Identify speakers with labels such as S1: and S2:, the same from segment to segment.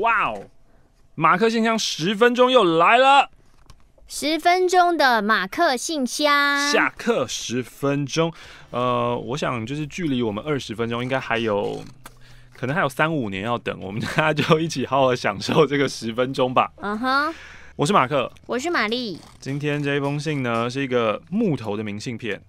S1: 哇哦！马克信箱十分钟又来了，
S2: 十分钟的马克信箱。下
S1: 课十分钟，呃，我想就是距离我们二十分钟，应该还有可能还有三五年要等，我们大家就一起好好享受这个十分钟吧。嗯哼，我是马克，
S2: 我是玛丽。
S1: 今天这一封信呢，是一个木头的明信片。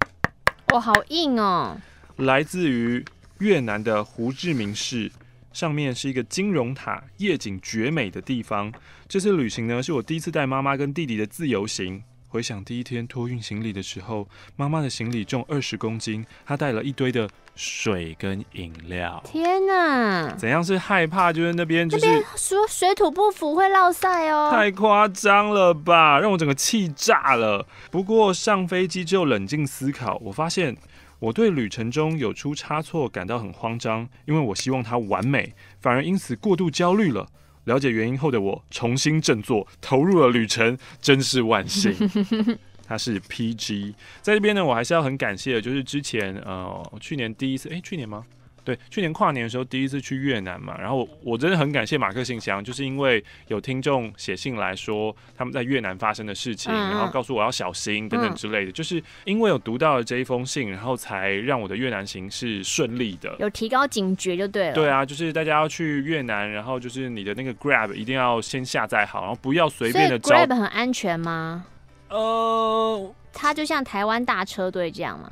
S2: 哇，好硬哦！
S1: 来自于越南的胡志明市，上面是一个金融塔，夜景绝美的地方。这次旅行呢，是我第一次带妈妈跟弟弟的自由行。回想第一天托运行李的时候，妈妈的行李重二十公斤，她带了一堆的水跟饮料。
S2: 天哪！怎
S1: 样是害怕？就是那边，那边
S2: 说水土不服会落晒哦。太
S1: 夸张了吧，让我整个气炸了。不过上飞机之后冷静思考，我发现。我对旅程中有出差错感到很慌张，因为我希望它完美，反而因此过度焦虑了。了解原因后的我重新振作，投入了旅程，真是万幸。他是 PG，在这边呢，我还是要很感谢，就是之前呃，去年第一次，哎，去年吗？对，去年跨年的时候第一次去越南嘛，然后我真的很感谢马克信箱，就是因为有听众写信来说他们在越南发生的事情，然后告诉我要小心等等之类的，就是因为有读到了这一封信，然后才让我的越南行是顺利的，
S2: 有提高警觉就对了。对
S1: 啊，就是大家要去越南，然后就是你的那个 Grab 一定要先下载好，然后不要随便的。Grab
S2: 很安全吗？呃，它就像台湾大车队这样嘛，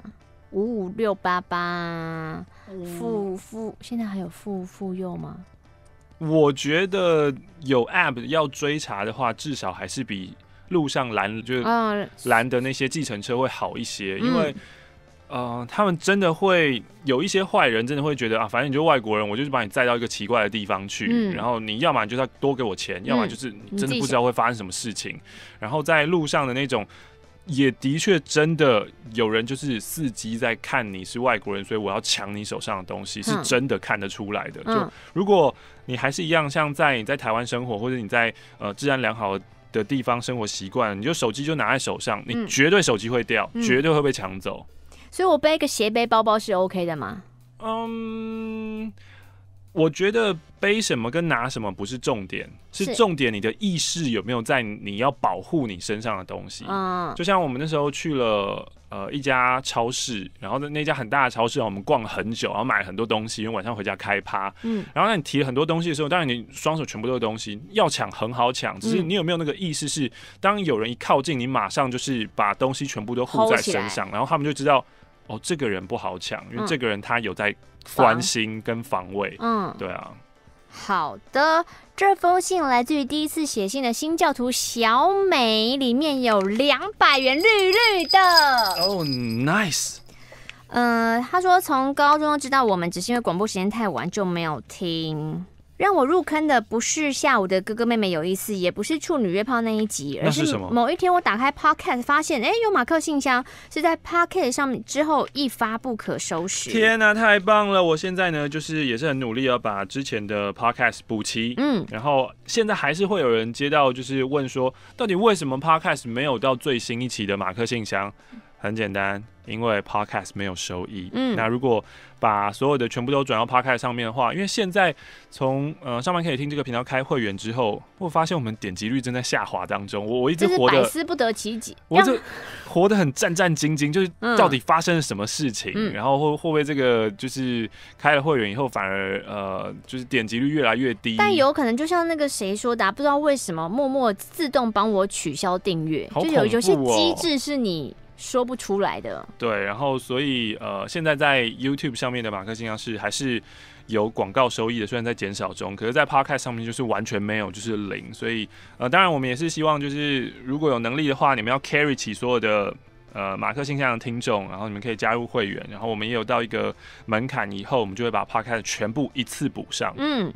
S2: 五五六八八。妇妇现在还有妇妇幼吗？
S1: 我觉得有 app 要追查的话，至少还是比路上拦就拦的那些计程车会好一些，因为呃，他们真的会有一些坏人，真的会觉得啊，反正你就外国人，我就是把你载到一个奇怪的地方去，然后你要么你就多给我钱，要么就是真的不知道会发生什么事情。然后在路上的那种。也的确，真的有人就是伺机在看你是外国人，所以我要抢你手上的东西，是真的看得出来的。就如果你还是一样，像在你在台湾生活，或者你在呃治安良好的地方生活习惯，你就手机就拿在手上，你绝对手机会掉，绝对会被抢走。
S2: 所以我背一个斜背包包是 OK 的吗？嗯。
S1: 我觉得背什么跟拿什么不是重点，是重点你的意识有没有在你要保护你身上的东西。嗯，就像我们那时候去了呃一家超市，然后在那家很大的超市，我们逛很久，然后买了很多东西，因为晚上回家开趴。嗯，然后那你提了很多东西的时候，当然你双手全部都是东西，要抢很好抢，只是你有没有那个意识是，当有人一靠近，你马上就是把东西全部都护在身上，然后他们就知道哦这个人不好抢，因为这个人他有在。关心跟防卫，嗯，对啊。
S2: 好的，这封信来自于第一次写信的新教徒小美，里面有两百元绿绿的。Oh,
S1: nice。
S2: 嗯，他说从高中知道我们，只是因为广播时间太晚就没有听。让我入坑的不是下午的哥哥妹妹有意思，也不是处女约炮那一集，而是某一天我打开 podcast 发现，哎，有马克信箱是在 podcast 上面之后一发不可收拾。天
S1: 哪，太棒了！我现在呢，就是也是很努力要把之前的 podcast 补齐，嗯，然后现在还是会有人接到，就是问说，到底为什么 podcast 没有到最新一期的马克信箱？很简单，因为 podcast 没有收益。嗯，那如果把所有的全部都转到 podcast 上面的话，因为现在从呃上面可以听这个频道开会员之后，会发现我们点击率正在下滑当中。我我一直活的百思
S2: 不得其解，我这
S1: 活得很战战兢兢，就是到底发生了什么事情？然后会会不会这个就是开了会员以后反而呃就是点击率越来越低？但有
S2: 可能就像那个谁说的，不知道为什么默默自动帮我取消订阅，就有有些机制是你。说不出来的，
S1: 对，然后所以呃，现在在 YouTube 上面的马克信箱是还是有广告收益的，虽然在减少中，可是，在 Podcast 上面就是完全没有，就是零。所以呃，当然我们也是希望，就是如果有能力的话，你们要 carry 起所有的呃马克信箱听众，然后你们可以加入会员，然后我们也有到一个门槛以后，我们就会把 Podcast 全部一次补上。
S2: 嗯。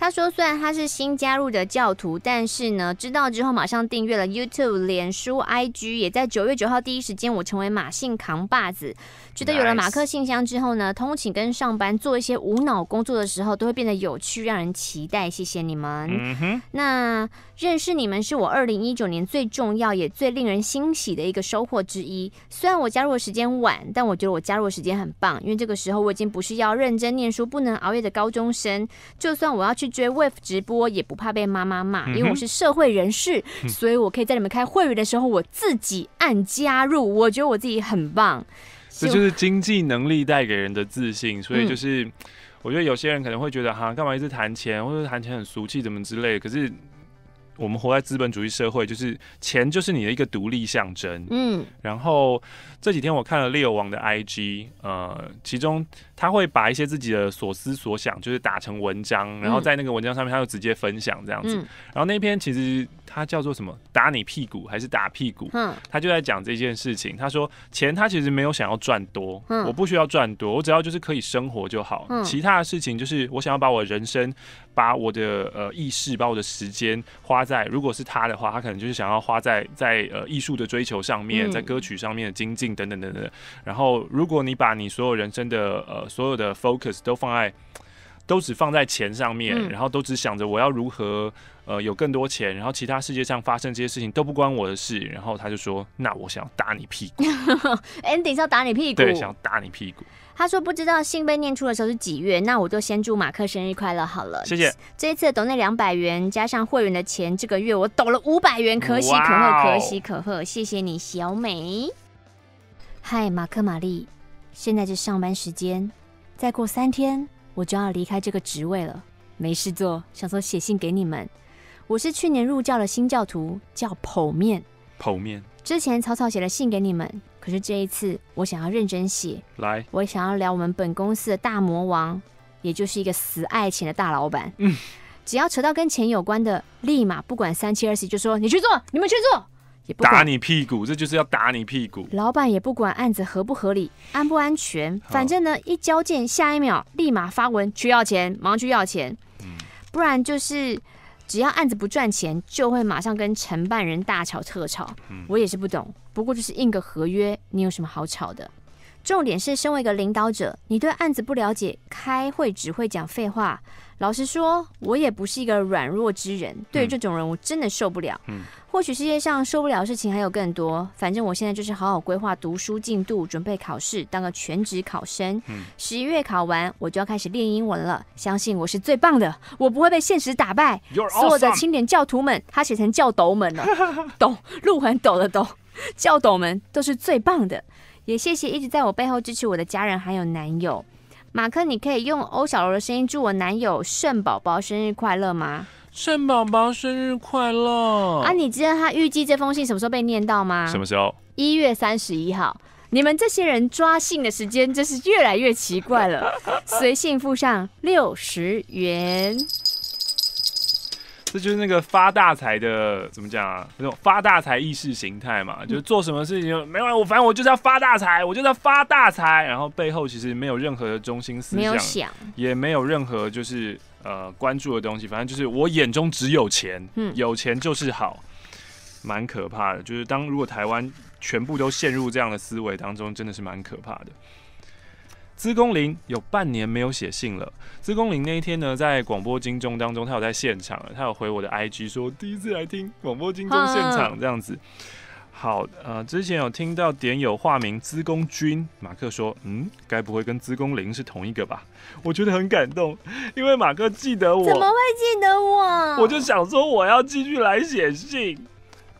S2: 他说：“虽然他是新加入的教徒，但是呢，知道之后马上订阅了 YouTube、脸书、IG，也在九月九号第一时间我成为马信扛把子。觉得有了马克信箱之后呢，通勤跟上班做一些无脑工作的时候，都会变得有趣，让人期待。谢谢你们。那认识你们是我二零一九年最重要也最令人欣喜的一个收获之一。虽然我加入的时间晚，但我觉得我加入的时间很棒，因为这个时候我已经不是要认真念书、不能熬夜的高中生。就算我要去。”追 wave 直播也不怕被妈妈骂，因为我是社会人士，所以我可以在你们开会员的时候，我自己按加入。我觉得我自己很棒，这就是
S1: 经济能力带给人的自信。所以就是，我觉得有些人可能会觉得，哈，干嘛一直谈钱，或者谈钱很俗气，怎么之类。可是。我们活在资本主义社会，就是钱就是你的一个独立象征。嗯，然后这几天我看了猎王的 IG，呃，其中他会把一些自己的所思所想，就是打成文章，然后在那个文章上面他又直接分享这样子。然后那篇其实他叫做什么？打你屁股还是打屁股？嗯，他就在讲这件事情。他说钱他其实没有想要赚多，我不需要赚多，我只要就是可以生活就好。其他的事情就是我想要把我人生。把我的呃意识，把我的时间花在，如果是他的话，他可能就是想要花在在呃艺术的追求上面，在歌曲上面的精进等等等等。然后，如果你把你所有人生的呃所有的 focus 都放在，都只放在钱上面，然后都只想着我要如何呃有更多钱，然后其他世界上发生这些事情都不关我的事，然后他就说：“那我想要打你屁股。
S2: ” Andy 要打你屁股，对，想要
S1: 打你屁股。
S2: 他说：“不知道信被念出的时候是几月，那我就先祝马克生日快乐好了。”谢谢。这一次抖那两百元加上会员的钱，这个月我抖了五百元，可喜可贺，可喜可贺。谢谢你，小美。嗨，马克、玛丽，现在是上班时间，再过三天我就要离开这个职位了，没事做，想说写信给你们。我是去年入教的新教徒，叫剖面。剖面。之前草草写了信给你们。可是这一次，我想要认真写。来，我想要聊我们本公司的大魔王，也就是一个死爱钱的大老板。嗯，只要扯到跟钱有关的，立马不管三七二十一，就说你去做，你们去做。也不打
S1: 你屁股，这就是要打你屁股。
S2: 老板也不管案子合不合理，安不安全，反正呢，一交件，下一秒立马发文去要钱，忙去要钱。嗯，不然就是只要案子不赚钱，就会马上跟承办人大吵特吵。嗯，我也是不懂。不过就是印个合约，你有什么好吵的？重点是，身为一个领导者，你对案子不了解，开会只会讲废话。老实说，我也不是一个软弱之人，对于这种人我真的受不了。嗯。或许世界上受不了的事情还有更多，反正我现在就是好好规划读书进度，准备考试，当个全职考生。十一月考完，我就要开始练英文了。相信我是最棒的，我不会被现实打败。所有的青年教徒们，他写成教斗们了，斗路很陡的斗。教导们都是最棒的，也谢谢一直在我背后支持我的家人还有男友马克。你可以用欧小柔的声音祝我男友盛宝宝生日快乐吗？盛宝宝生日快乐啊！你知道他预计这封信什么时候被念到吗？什么时候？一月三十一号。你们这些人抓信的时间真是越来越奇怪了。随信附上六十元。
S1: 这就是那个发大财的，怎么讲啊？那种发大财意识形态嘛，就是做什么事情没完，我反正我就是要发大财，我就要发大财。然后背后其实没有任何的中心思想，也没有任何就是呃关注的东西，反正就是我眼中只有钱，有钱就是好，蛮可怕的。就是当如果台湾全部都陷入这样的思维当中，真的是蛮可怕的。资工林有半年没有写信了。资工林那一天呢，在广播金钟当中，他有在现场，他有回我的 IG 说，第一次来听广播金钟现场这样子。好，呃，之前有听到点友化名资工君，马克说，嗯，该不会跟资工林是同一个吧？我觉得很感动，因为马克记得我，怎么会
S2: 记得我？我
S1: 就想说，我要继续来写信。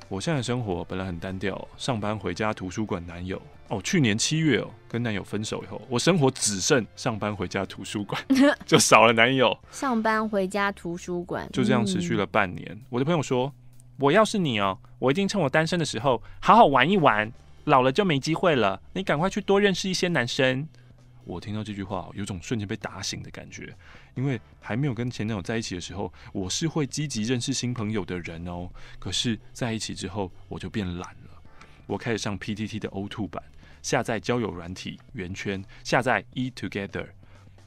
S1: 我现在的生活本来很单调，上班、回家、图书馆、男友。哦，去年七月哦，跟男友分手以后，我生活只剩上班回家图书馆，就少了男友。
S2: 上班回家图书馆，就这样持续
S1: 了半年。我的朋友说，我要是你哦，我一定趁我单身的时候好好玩一玩，老了就没机会了。你赶快去多认识一些男生。我听到这句话有种瞬间被打醒的感觉，因为还没有跟前男友在一起的时候，我是会积极认识新朋友的人哦。可是在一起之后，我就变懒了，我开始上 PTT 的呕吐版。下载交友软体圆圈，下载 E Together，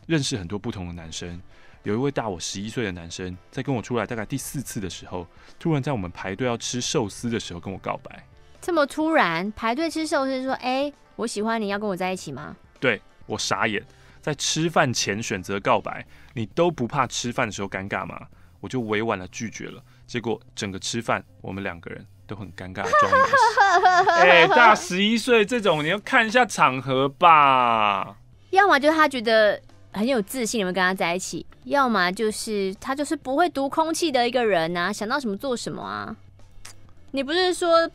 S1: 认识很多不同的男生。有一位大我十一岁的男生，在跟我出来大概第四次的时候，突然在我们排队要吃寿司的时候跟我告白。
S2: 这么突然，排队吃寿司说：“哎，我喜欢你要跟我在一起吗？”
S1: 对我傻眼，在吃饭前选择告白，你都不怕吃饭的时候尴尬吗？我就委婉的拒绝了。结果整个吃饭我们两个人。都很尴尬的
S2: 态。哎，大十
S1: 一岁这种，你要看一下场合吧。
S2: 要么就是他觉得很有自信，你们跟他在一起；要么就是他就是不会读空气的一个人啊，想到什么做什么啊。你不是说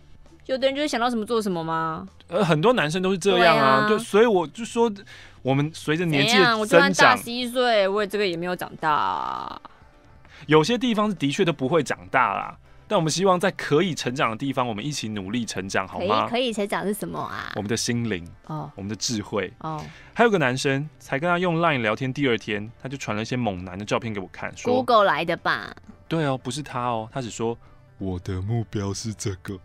S2: 有的人就是想到什么做什么吗？呃，很
S1: 多男生都是这样啊，就所以我就说，我们随着年纪的增长，我虽然大十
S2: 一岁，我也这个也没有长大。
S1: 有些地方是的确都不会长大啦。但我们希望在可以成长的地方，我们一起努力成长，好吗？可
S2: 以成长是什么啊？
S1: 我们的心灵哦，我们的智慧哦。还有个男生，才跟他用 Line 聊天，第二天他就传了一些猛男的照片给我看，说 Google
S2: 来的吧？
S1: 对哦，不是他哦，他只说我的目标是这个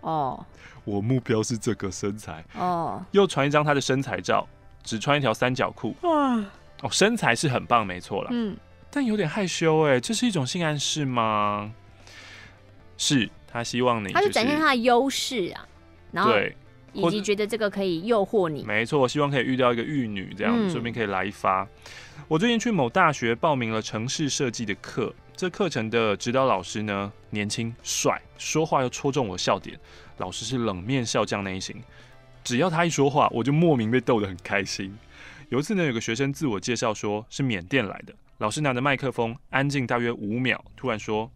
S1: 哦，我目标是这个身材哦，又传一张他的身材照，只穿一条三角裤哇。哦，身材是很棒，没错了，嗯，但有点害羞哎，这是一种性暗示吗？是他希望你，他就展现他的
S2: 优势啊，然后以及觉得这个可以诱惑你。
S1: 没错，我希望可以遇到一个玉女，这样顺便可以来一发。我最近去某大学报名了城市设计的课，这课程的指导老师呢，年轻帅，说话又戳中我笑点。老师是冷面笑匠那一型，只要他一说话，我就莫名被逗得很开心。有一次呢，有个学生自我介绍说是缅甸来的，老师拿着麦克风安静大约五秒，突然说。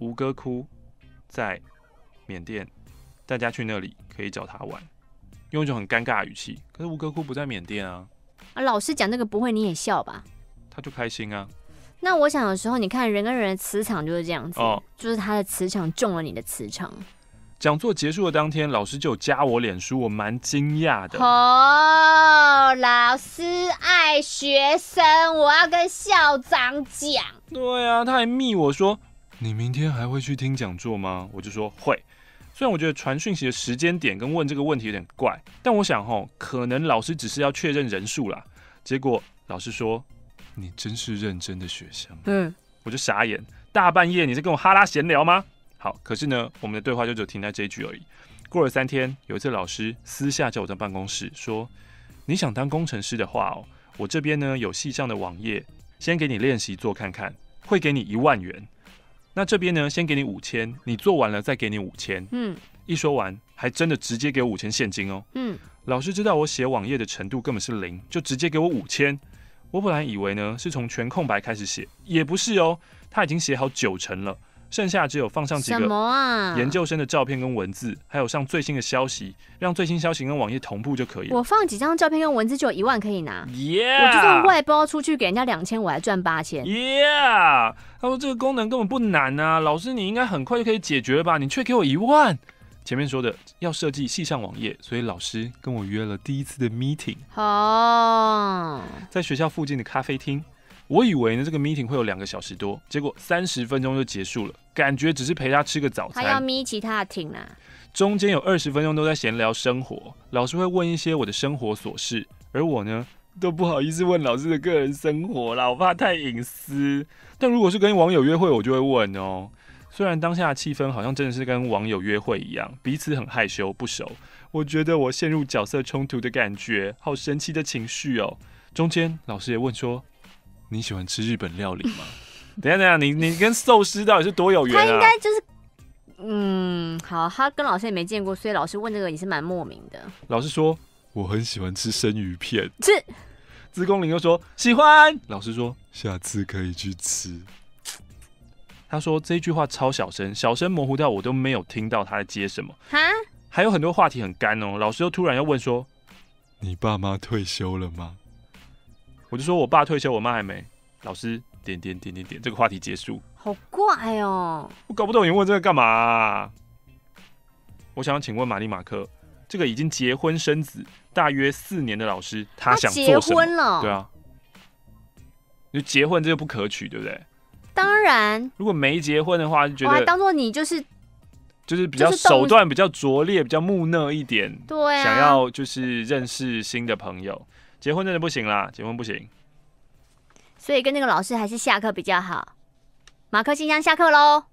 S1: 吴哥窟在缅甸，大家去那里可以找他玩，用一种很尴尬的语气。可是吴哥窟不在缅甸啊！
S2: 啊，老师讲那个不会，你也笑吧？
S1: 他就开心啊。
S2: 那我想的时候，你看人跟人的磁场就是这样子，就是他的磁场中了你的磁场。
S1: 讲座结束的当天，老师就加我脸书，我蛮惊讶的。
S2: 哦，老师爱学生，我要跟校长讲。对啊，他
S1: 还密我说。你明天还会去听讲座吗？我就说会。虽然我觉得传讯息的时间点跟问这个问题有点怪，但我想哦，可能老师只是要确认人数啦。结果老师说：“你真是认真的学生。”嗯，我就傻眼。大半夜你在跟我哈拉闲聊吗？好，可是呢，我们的对话就只停在这句而已。过了三天，有一次老师私下叫我在办公室说：“你想当工程师的话，哦，我这边呢有系上的网页，先给你练习做看看，会给你一万元。”那这边呢，先给你五千，你做完了再给你五千。嗯，一说完，还真的直接给我五千现金哦。嗯，老师知道我写网页的程度根本是零，就直接给我五千。我本来以为呢，是从全空白开始写，也不是哦，他已经写好九成了。剩下只有放上几个研究生的照片跟文字，还有上最新的消息，让最新消息跟网页同步就可以。我
S2: 放几张照片跟文字就有一万可以拿，
S1: 我就算外
S2: 包出去给人家两千，我还赚八千。
S1: Yeah，他说这个功能根本不难啊，老师你应该很快就可以解决吧？你却给我一万。前面说的要设计系上网页，所以老师跟我约了第一次的 meeting。
S2: 哦，
S1: 在学校附近的咖啡厅。我以为呢，这个 meeting 会有两个小时多，结果三十分钟就结束了，感觉只是陪他吃个早餐。还要
S2: 眯其他的挺啊。
S1: 中间有二十分钟都在闲聊生活，老师会问一些我的生活琐事，而我呢都不好意思问老师的个人生活啦，我怕太隐私。但如果是跟网友约会，我就会问哦。虽然当下的气氛好像真的是跟网友约会一样，彼此很害羞不熟，我觉得我陷入角色冲突的感觉，好神奇的情绪哦。中间老师也问说。你喜欢吃日本料理吗？等下等下，你你跟寿司到底是多有缘？他应该
S2: 就是，嗯，好，他跟老师也没见过，所以老师问这个也是蛮莫名的。
S1: 老师说我很喜欢吃生鱼片，这自贡林又说喜欢。老师说下次可以去吃。他说这句话超小声，小声模糊掉，我都没有听到他在接什么。哈，还有很多话题很干哦。老师又突然要问说，你爸妈退休了吗？我就说，我爸退休，我妈还没。老师，点点点点点，这个话题结束。
S2: 好怪哦！
S1: 我搞不懂你问这个干嘛。我想请问玛丽马克，这个已经结婚生子大约四年的老师，他想结婚了？对啊，就结婚这个不可取，对不对？
S2: 当然，
S1: 如果没结婚的话，就觉得当
S2: 做你就是
S1: 就是比较手段比较拙劣，比较木讷一点。
S2: 对，想要
S1: 就是认识新的朋友。结婚真的不行啦，结婚不行。
S2: 所以跟那个老师还是下课比较好。马克信箱下课喽。